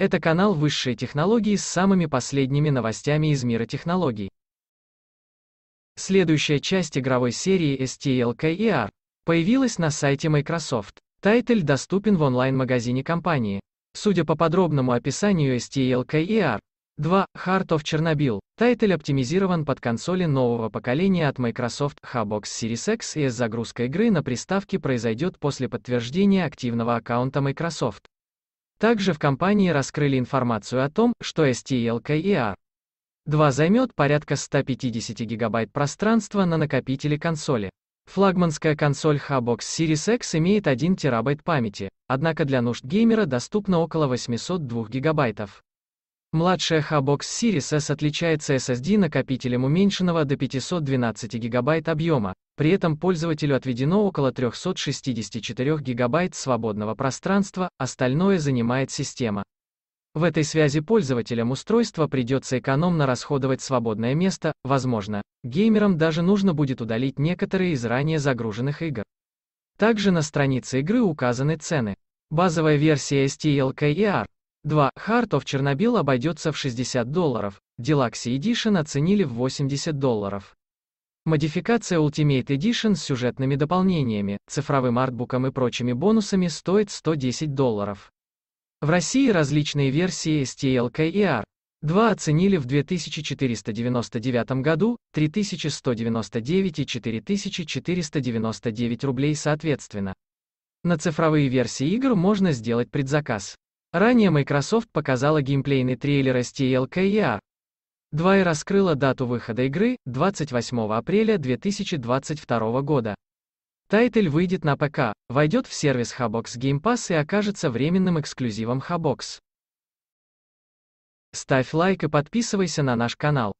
Это канал высшей технологии» с самыми последними новостями из мира технологий. Следующая часть игровой серии STLKER появилась на сайте Microsoft. Тайтль доступен в онлайн-магазине компании. Судя по подробному описанию STLKER 2. Heart of Chernobyl. Тайтл оптимизирован под консоли нового поколения от Microsoft Xbox Series X и с загрузкой игры на приставке произойдет после подтверждения активного аккаунта Microsoft. Также в компании раскрыли информацию о том, что stl 2 займет порядка 150 гигабайт пространства на накопителе консоли. Флагманская консоль Habox Series X имеет 1 терабайт памяти, однако для нужд геймера доступно около 802 гигабайтов. Младшая Habox Series S отличается SSD-накопителем уменьшенного до 512 гигабайт объема, при этом пользователю отведено около 364 гигабайт свободного пространства, остальное занимает система. В этой связи пользователям устройства придется экономно расходовать свободное место, возможно, геймерам даже нужно будет удалить некоторые из ранее загруженных игр. Также на странице игры указаны цены. Базовая версия STLKER 2 Heart of Chernobyl обойдется в 60 долларов, Deluxe Edition оценили в 80 долларов. Модификация Ultimate Edition с сюжетными дополнениями, цифровым артбуком и прочими бонусами стоит 110 долларов. В России различные версии STLK и 2 оценили в 2499 году, 3199 и 4499 рублей соответственно. На цифровые версии игр можно сделать предзаказ. Ранее Microsoft показала геймплейный трейлер STLK 2 и раскрыла дату выхода игры 28 апреля 2022 года. Тайтл выйдет на ПК, войдет в сервис Hubbox Game Pass и окажется временным эксклюзивом Hubbox. Ставь лайк и подписывайся на наш канал.